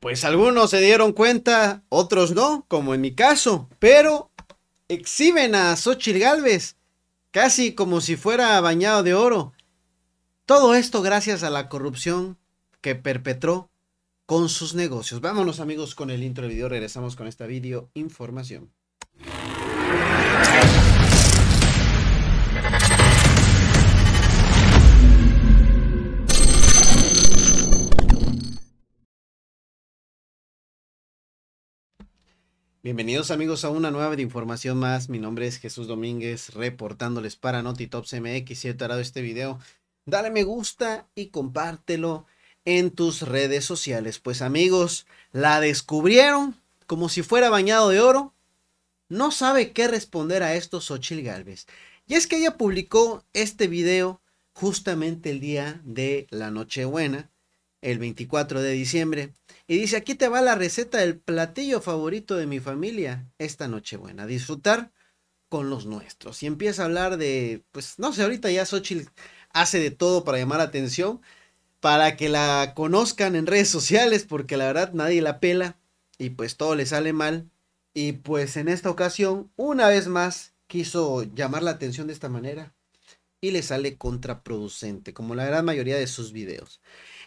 Pues algunos se dieron cuenta, otros no, como en mi caso, pero exhiben a Xochitl Galvez casi como si fuera bañado de oro. Todo esto gracias a la corrupción que perpetró con sus negocios. Vámonos amigos con el intro del video, regresamos con esta video información. Bienvenidos amigos a una nueva de información más. Mi nombre es Jesús Domínguez, reportándoles para NotiTops MX. Si te ha este video, dale me gusta y compártelo en tus redes sociales. Pues amigos, la descubrieron como si fuera bañado de oro. No sabe qué responder a estos Xochil Galvez. Y es que ella publicó este video justamente el día de la Nochebuena, el 24 de diciembre. Y dice, aquí te va la receta del platillo favorito de mi familia esta Nochebuena. Disfrutar con los nuestros. Y empieza a hablar de, pues no sé, ahorita ya Xochitl hace de todo para llamar la atención, para que la conozcan en redes sociales, porque la verdad nadie la pela y pues todo le sale mal. Y pues en esta ocasión, una vez más, quiso llamar la atención de esta manera y le sale contraproducente, como la gran mayoría de sus videos.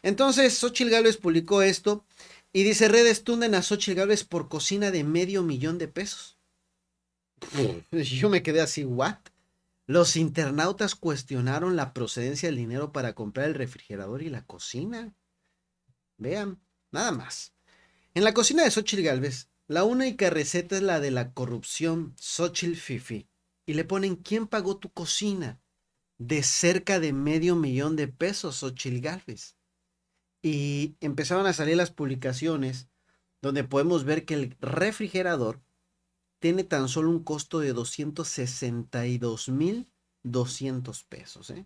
Entonces, Xochitl Galvez publicó esto y dice: Redes tunden a Xochitl Galvez... por cocina de medio millón de pesos. Yo me quedé así, ¿what? Los internautas cuestionaron la procedencia del dinero para comprar el refrigerador y la cocina. Vean, nada más. En la cocina de Xochitl Galvez, la única receta es la de la corrupción Xochitl Fifi. Y le ponen, ¿quién pagó tu cocina? de cerca de medio millón de pesos, o Galvez. Y empezaron a salir las publicaciones donde podemos ver que el refrigerador tiene tan solo un costo de mil 262,200 pesos. ¿eh?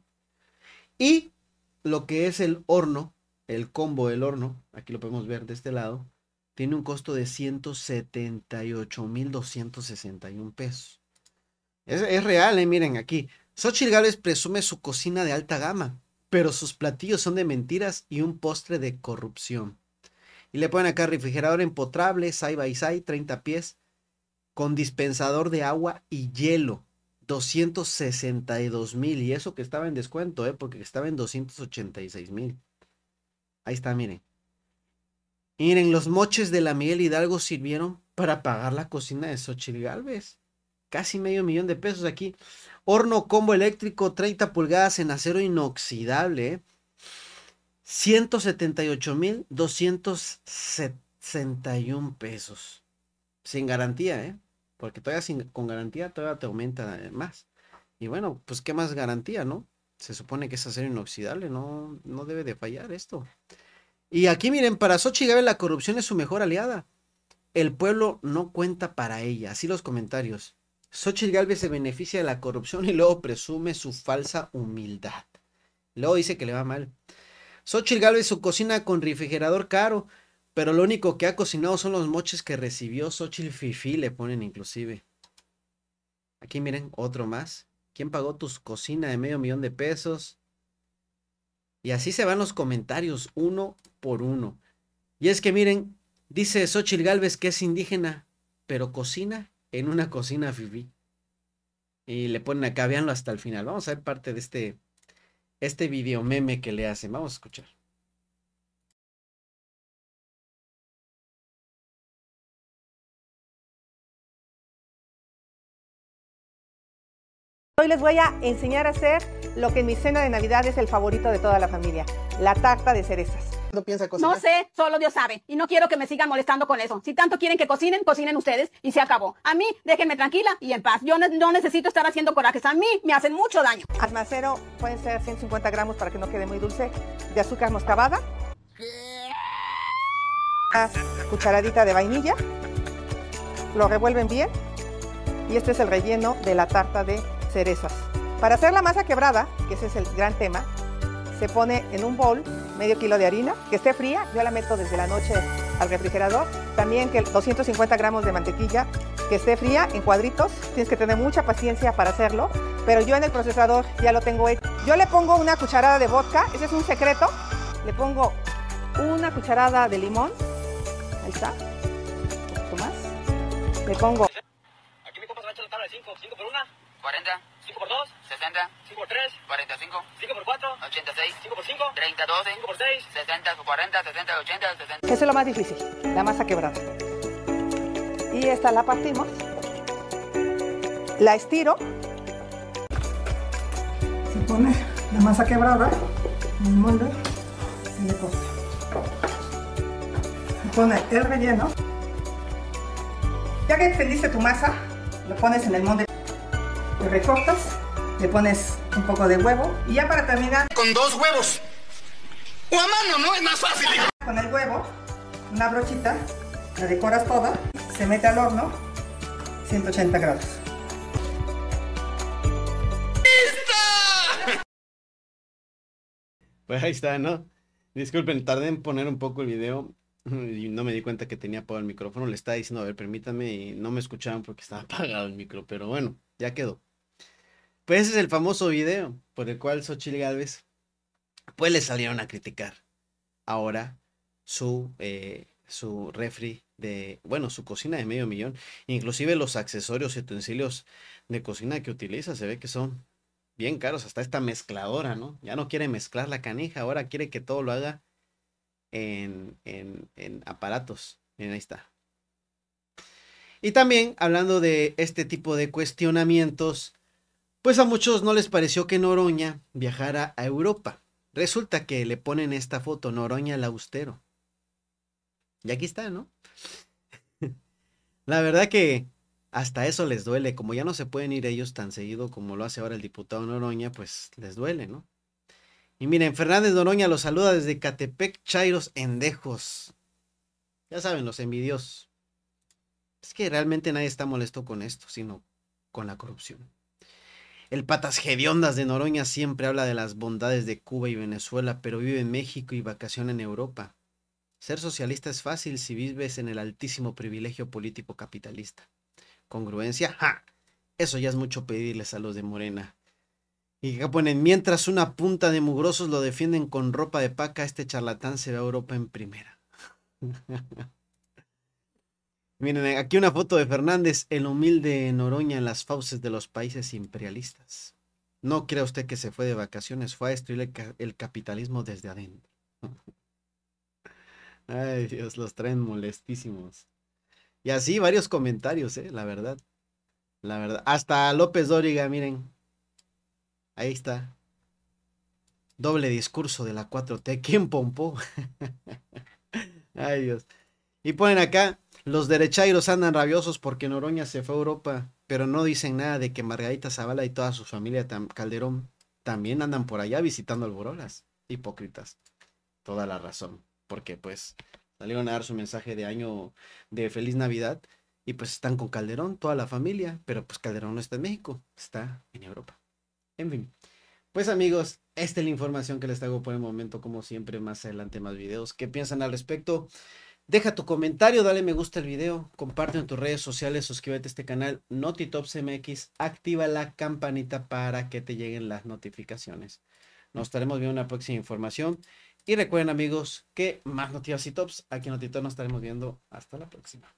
Y lo que es el horno, el combo del horno, aquí lo podemos ver de este lado, tiene un costo de mil 178,261 pesos. Es, es real, ¿eh? miren aquí, Xochitl presume su cocina de alta gama, pero sus platillos son de mentiras y un postre de corrupción. Y le ponen acá refrigerador empotrable, side by side, 30 pies, con dispensador de agua y hielo, 262 mil. Y eso que estaba en descuento, ¿eh? porque estaba en 286 mil. Ahí está, miren. Miren, los moches de la miel Hidalgo sirvieron para pagar la cocina de Xochitl Galvez casi medio millón de pesos aquí. Horno combo eléctrico 30 pulgadas en acero inoxidable. ¿eh? mil 178.261 pesos. Sin garantía, ¿eh? Porque todavía sin, con garantía todavía te aumenta más. Y bueno, pues qué más garantía, ¿no? Se supone que es acero inoxidable, no, no debe de fallar esto. Y aquí miren, para Sochi la corrupción es su mejor aliada. El pueblo no cuenta para ella, así los comentarios. Xochitl Galvez se beneficia de la corrupción y luego presume su falsa humildad. Luego dice que le va mal. Xochitl Galvez su cocina con refrigerador caro, pero lo único que ha cocinado son los moches que recibió Xochitl Fifi, le ponen inclusive. Aquí miren, otro más. ¿Quién pagó tus cocina de medio millón de pesos? Y así se van los comentarios, uno por uno. Y es que miren, dice Xochitl Galvez que es indígena, pero cocina en una cocina fifi. Y le ponen acá, veanlo hasta el final. Vamos a ver parte de este, este video meme que le hacen. Vamos a escuchar. Hoy les voy a enseñar a hacer lo que en mi cena de Navidad es el favorito de toda la familia, la tarta de cerezas no piensa cocinar? No sé, solo Dios sabe. Y no quiero que me sigan molestando con eso. Si tanto quieren que cocinen, cocinen ustedes y se acabó. A mí, déjenme tranquila y en paz. Yo no, necesito estar haciendo corajes. A mí me hacen mucho daño. Almacero, pueden ser 150 gramos para que no quede muy dulce, de azúcar moscabada. cucharadita de vainilla. Lo revuelven bien. Y este es el relleno de la tarta de cerezas. Para hacer la masa quebrada, que ese es el gran tema, se pone en un bol medio kilo de harina, que esté fría, yo la meto desde la noche al refrigerador, también que 250 gramos de mantequilla, que esté fría en cuadritos, tienes que tener mucha paciencia para hacerlo, pero yo en el procesador ya lo tengo hecho. Yo le pongo una cucharada de vodka, ese es un secreto, le pongo una cucharada de limón, ahí está, un poquito más, le pongo... Aquí mi compa se va a la tabla de 5, 5 por 1, 40. 86, 5 por 5, 32, 5 por 6, 60, 40, 60, 80, 60. ¿Qué es lo más difícil, la masa quebrada. Y esta la partimos, la estiro. Se pone la masa quebrada en el molde y le Pones Se pone el relleno. Ya que extendiste tu masa, lo pones en el molde, lo recortas le pones un poco de huevo. Y ya para terminar... Con dos huevos. O a mano, ¿no? Es más fácil. Con el huevo, una brochita, la decoras toda, se mete al horno, 180 grados. ¡Lista! Pues ahí está, ¿no? Disculpen, tardé en poner un poco el video y no me di cuenta que tenía apagado el micrófono. Le estaba diciendo, a ver, permítame, y no me escuchaban porque estaba apagado el micro, pero bueno, ya quedó. Pues ese es el famoso video por el cual Xochitl Gálvez, pues le salieron a criticar ahora eh, su, refri de, bueno, su cocina de medio millón. Inclusive los accesorios y utensilios de cocina que utiliza, se ve que son bien caros, hasta esta mezcladora, ¿no? Ya no quiere mezclar la canija, ahora quiere que todo lo haga en, en, en aparatos. Miren, ahí está. Y también hablando de este tipo de cuestionamientos pues a muchos no les pareció que Noroña viajara a Europa. Resulta que le ponen esta foto, Noroña el austero. Y aquí está, ¿no? La verdad que hasta eso les duele. Como ya no se pueden ir ellos tan seguido como lo hace ahora el diputado Noroña, pues les duele, ¿no? Y miren, Fernández Noroña los saluda desde Catepec, Chairos, Endejos. Ya saben, los envidios. Es que realmente nadie está molesto con esto, sino con la corrupción. El Patas Gediondas de Noroña siempre habla de las bondades de Cuba y Venezuela, pero vive en México y vacaciona en Europa. Ser socialista es fácil si vives en el altísimo privilegio político capitalista. Congruencia, ¡ja! Eso ya es mucho pedirles a los de Morena. Y que ponen, mientras una punta de mugrosos lo defienden con ropa de paca, este charlatán se ve a Europa en primera. Miren, eh, aquí una foto de Fernández, el humilde Noroña en las fauces de los países imperialistas. No crea usted que se fue de vacaciones, fue a destruir el, capitalismo desde adentro. Ay, Dios, los traen molestísimos. Y así varios comentarios, eh, la verdad. La verdad. Hasta López Dóriga, miren. Ahí está. Doble discurso de la 4T. ¿Quién pompó? Ay, Dios. Y ponen acá, los derechairos andan rabiosos porque Noroña se fue a Europa, pero no dicen nada de que Margarita Zavala y toda su familia Calderón también andan por allá visitando alborolas. Hipócritas. Toda la razón. Porque pues salieron a dar su mensaje de año de feliz Navidad y pues están con Calderón, toda la familia, pero pues Calderón no está en México, está en Europa. En fin. Pues amigos, esta es la información que les traigo por el momento, como siempre, más adelante más videos. ¿Qué piensan al respecto? Deja tu comentario, dale me gusta al video, comparte en tus redes sociales, suscríbete a este canal NotiTops MX, activa la campanita para que te lleguen las notificaciones. Nos estaremos viendo en la próxima información. Y recuerden amigos que más noticias y tops aquí en NotiTops nos estaremos viendo. Hasta la próxima.